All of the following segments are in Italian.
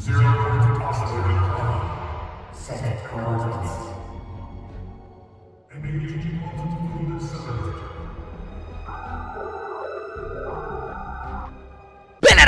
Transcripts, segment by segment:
zero.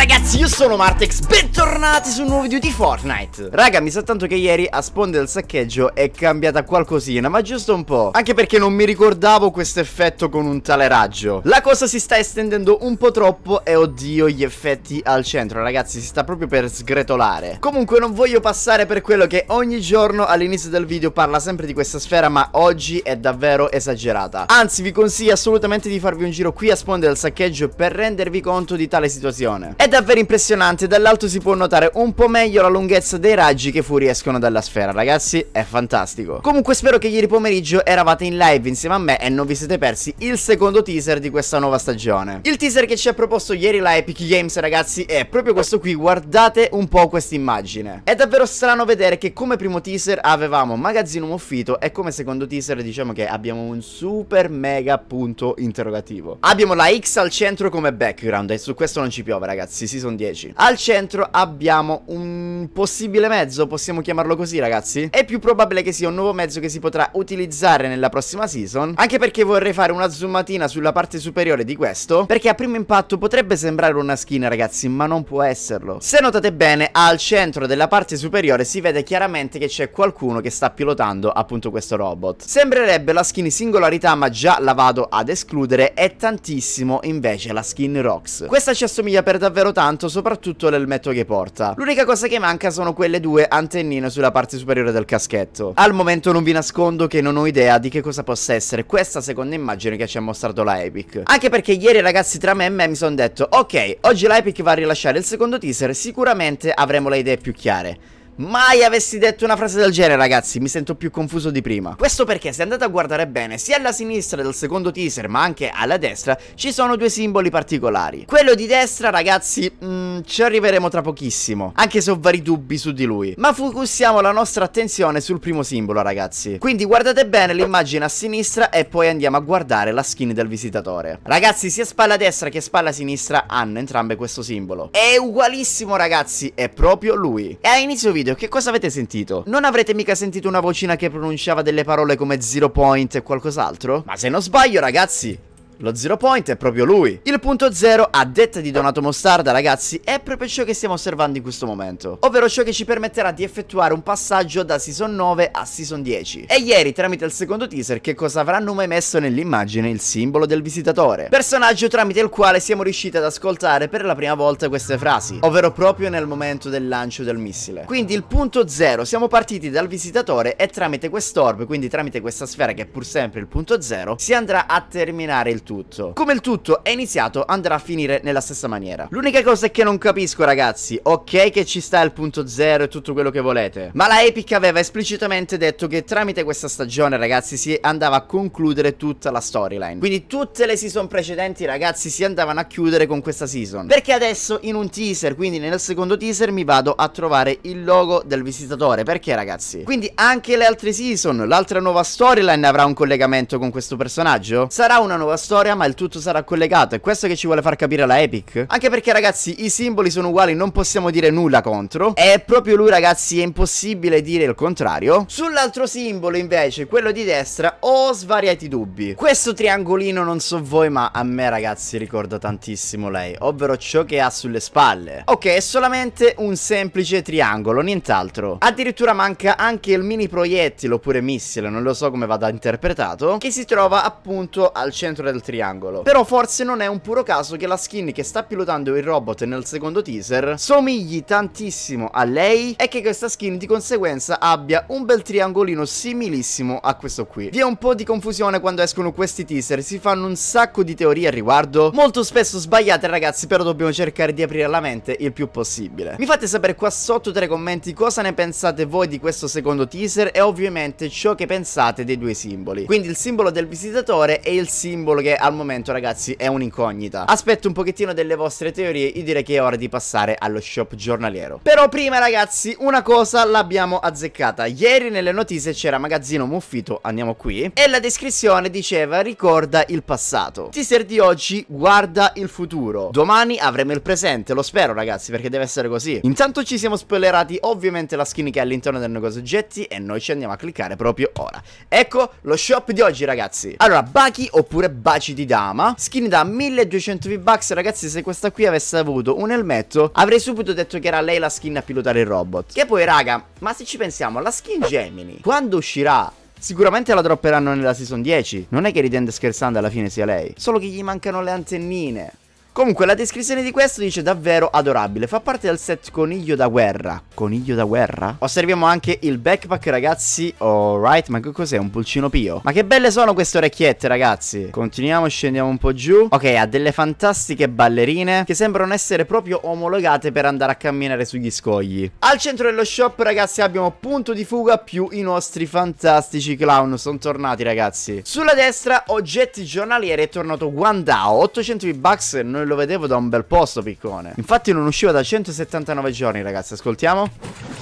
ragazzi, io sono Martex, bentornati su un nuovo video di Fortnite Raga, mi sa tanto che ieri a sponde del saccheggio è cambiata qualcosina, ma giusto un po' Anche perché non mi ricordavo questo effetto con un tale raggio La cosa si sta estendendo un po' troppo e oddio gli effetti al centro, ragazzi, si sta proprio per sgretolare Comunque non voglio passare per quello che ogni giorno all'inizio del video parla sempre di questa sfera, ma oggi è davvero esagerata Anzi, vi consiglio assolutamente di farvi un giro qui a sponde del saccheggio per rendervi conto di tale situazione Ed davvero impressionante, dall'alto si può notare un po' meglio la lunghezza dei raggi che fuoriescono dalla sfera, ragazzi, è fantastico. Comunque spero che ieri pomeriggio eravate in live insieme a me e non vi siete persi il secondo teaser di questa nuova stagione. Il teaser che ci ha proposto ieri la Epic Games, ragazzi, è proprio questo qui, guardate un po' questa immagine. È davvero strano vedere che come primo teaser avevamo magazzino muffito e come secondo teaser diciamo che abbiamo un super mega punto interrogativo. Abbiamo la X al centro come background e su questo non ci piove, ragazzi anzi season 10. Al centro abbiamo un possibile mezzo, possiamo chiamarlo così ragazzi? È più probabile che sia un nuovo mezzo che si potrà utilizzare nella prossima season, anche perché vorrei fare una zoomatina sulla parte superiore di questo, perché a primo impatto potrebbe sembrare una skin ragazzi, ma non può esserlo. Se notate bene, al centro della parte superiore si vede chiaramente che c'è qualcuno che sta pilotando appunto questo robot. Sembrerebbe la skin singolarità, ma già la vado ad escludere, è tantissimo invece la skin Rox. Questa ci assomiglia per davvero tanto soprattutto l'elmetto che porta. L'unica cosa che manca sono quelle due antennine sulla parte superiore del caschetto. Al momento non vi nascondo che non ho idea di che cosa possa essere questa seconda immagine che ci ha mostrato la Epic. Anche perché ieri ragazzi tra me e me mi sono detto ok, oggi la Epic va a rilasciare il secondo teaser, sicuramente avremo le idee più chiare. Mai avessi detto una frase del genere ragazzi, mi sento più confuso di prima. Questo perché se andate a guardare bene, sia alla sinistra del secondo teaser ma anche alla destra, ci sono due simboli particolari. Quello di destra ragazzi, mh, mm, ci arriveremo tra pochissimo, anche se ho vari dubbi su di lui. Ma focussiamo la nostra attenzione sul primo simbolo ragazzi. Quindi guardate bene l'immagine a sinistra e poi andiamo a guardare la skin del visitatore. Ragazzi, sia spalla destra che spalla sinistra hanno entrambe questo simbolo. È ugualissimo ragazzi, è proprio lui. E a inizio video video, che cosa avete sentito? Non avrete mica sentito una vocina che pronunciava delle parole come Zero Point e qualcos'altro? Ma se non sbaglio ragazzi, lo zero point è proprio lui. Il punto zero, a detta di Donato Mostarda, ragazzi, è proprio ciò che stiamo osservando in questo momento. Ovvero ciò che ci permetterà di effettuare un passaggio da Season 9 a Season 10. E ieri, tramite il secondo teaser, che cosa avranno mai messo nell'immagine? Il simbolo del visitatore. Personaggio tramite il quale siamo riusciti ad ascoltare per la prima volta queste frasi. Ovvero proprio nel momento del lancio del missile. Quindi il punto zero, siamo partiti dal visitatore e tramite quest'orb, quindi tramite questa sfera che è pur sempre il punto zero, si andrà a terminare il tutto. Come il tutto è iniziato, andrà a finire nella stessa maniera. L'unica cosa è che non capisco, ragazzi. Ok che ci sta il punto zero e tutto quello che volete. Ma la Epic aveva esplicitamente detto che tramite questa stagione, ragazzi, si andava a concludere tutta la storyline. Quindi tutte le season precedenti, ragazzi, si andavano a chiudere con questa season. Perché adesso in un teaser, quindi nel secondo teaser, mi vado a trovare il logo del visitatore. Perché, ragazzi? Quindi anche le altre season, l'altra nuova storyline avrà un collegamento con questo personaggio? Sarà una nuova storyline? storia ma il tutto sarà collegato È questo che ci vuole far capire la Epic Anche perché ragazzi i simboli sono uguali non possiamo dire nulla contro È proprio lui ragazzi è impossibile dire il contrario Sull'altro simbolo invece quello di destra ho svariati dubbi Questo triangolino non so voi ma a me ragazzi ricorda tantissimo lei Ovvero ciò che ha sulle spalle Ok è solamente un semplice triangolo nient'altro Addirittura manca anche il mini proiettile oppure missile non lo so come vada interpretato Che si trova appunto al centro del triangolo. Però forse non è un puro caso che la skin che sta pilotando il robot nel secondo teaser somigli tantissimo a lei e che questa skin di conseguenza abbia un bel triangolino similissimo a questo qui. Vi è un po' di confusione quando escono questi teaser, si fanno un sacco di teorie al riguardo, molto spesso sbagliate ragazzi, però dobbiamo cercare di aprire la mente il più possibile. Mi fate sapere qua sotto tra i commenti cosa ne pensate voi di questo secondo teaser e ovviamente ciò che pensate dei due simboli. Quindi il simbolo del visitatore e il simbolo che al momento ragazzi è un'incognita Aspetto un pochettino delle vostre teorie Io direi che è ora di passare allo shop giornaliero Però prima ragazzi una cosa l'abbiamo azzeccata Ieri nelle notizie c'era magazzino muffito, andiamo qui E la descrizione diceva ricorda il passato Teaser di oggi guarda il futuro Domani avremo il presente, lo spero ragazzi perché deve essere così Intanto ci siamo spoilerati ovviamente la skin che è all'interno del negozio oggetti E noi ci andiamo a cliccare proprio ora Ecco lo shop di oggi ragazzi Allora Baki oppure Baci baci di dama Skin da 1200 V-Bucks Ragazzi se questa qui avesse avuto un elmetto Avrei subito detto che era lei la skin a pilotare il robot Che poi raga Ma se ci pensiamo la skin Gemini Quando uscirà Sicuramente la dropperanno nella season 10 Non è che ritende scherzando alla fine sia lei Solo che gli mancano le antennine Comunque la descrizione di questo dice davvero adorabile Fa parte del set coniglio da guerra Coniglio da guerra? Osserviamo anche il backpack ragazzi Alright ma che cos'è? Un pulcino pio Ma che belle sono queste orecchiette ragazzi Continuiamo scendiamo un po' giù Ok ha delle fantastiche ballerine Che sembrano essere proprio omologate per andare a camminare sugli scogli Al centro dello shop ragazzi abbiamo punto di fuga più i nostri fantastici clown Sono tornati ragazzi Sulla destra oggetti giornalieri è tornato Guandao 800 V-Bucks non lo vedevo da un bel posto piccone Infatti non usciva da 179 giorni ragazzi Ascoltiamo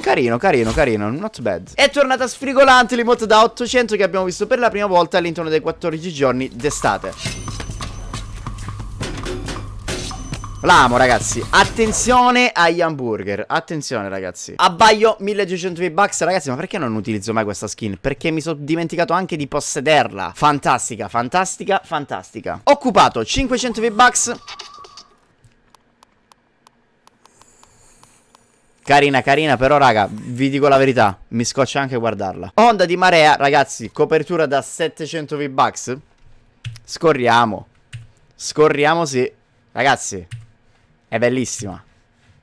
Carino, carino, carino, not bad È tornata sfrigolante l'emote da 800 che abbiamo visto per la prima volta all'interno dei 14 giorni d'estate L'amo ragazzi Attenzione agli hamburger Attenzione ragazzi Abbaglio 1200 V-Bucks Ragazzi ma perché non utilizzo mai questa skin? Perché mi sono dimenticato anche di possederla Fantastica, fantastica, fantastica Occupato 500 V-Bucks Carina, carina, però raga, vi dico la verità, mi scoccia anche guardarla. Onda di marea, ragazzi, copertura da 700 V-Bucks. Scorriamo. Scorriamo, sì. Ragazzi, è bellissima.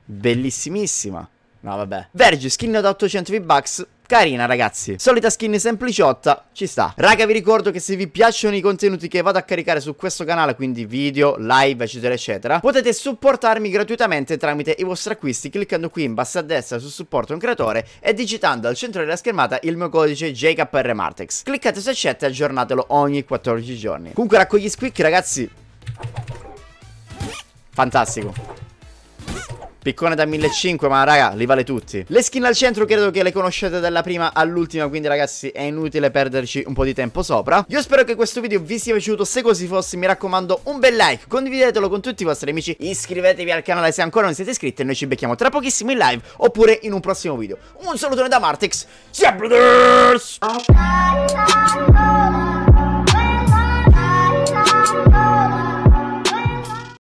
Bellissimissima. No, vabbè. Verge, skin da 800 V-Bucks. Carina ragazzi, solita skin sempliciotta, ci sta Raga vi ricordo che se vi piacciono i contenuti che vado a caricare su questo canale Quindi video, live eccetera eccetera Potete supportarmi gratuitamente tramite i vostri acquisti Cliccando qui in basso a destra su supporto un creatore E digitando al centro della schermata il mio codice JKRMartex Cliccate su accetta e aggiornatelo ogni 14 giorni Comunque raccogli squick ragazzi Fantastico Piccone da 1500 ma raga li vale tutti Le skin al centro credo che le conoscete dalla prima all'ultima Quindi ragazzi è inutile perderci un po' di tempo sopra Io spero che questo video vi sia piaciuto Se così fosse mi raccomando un bel like Condividetelo con tutti i vostri amici Iscrivetevi al canale se ancora non siete iscritti E noi ci becchiamo tra pochissimo in live Oppure in un prossimo video Un salutone da Martex Siamo brothers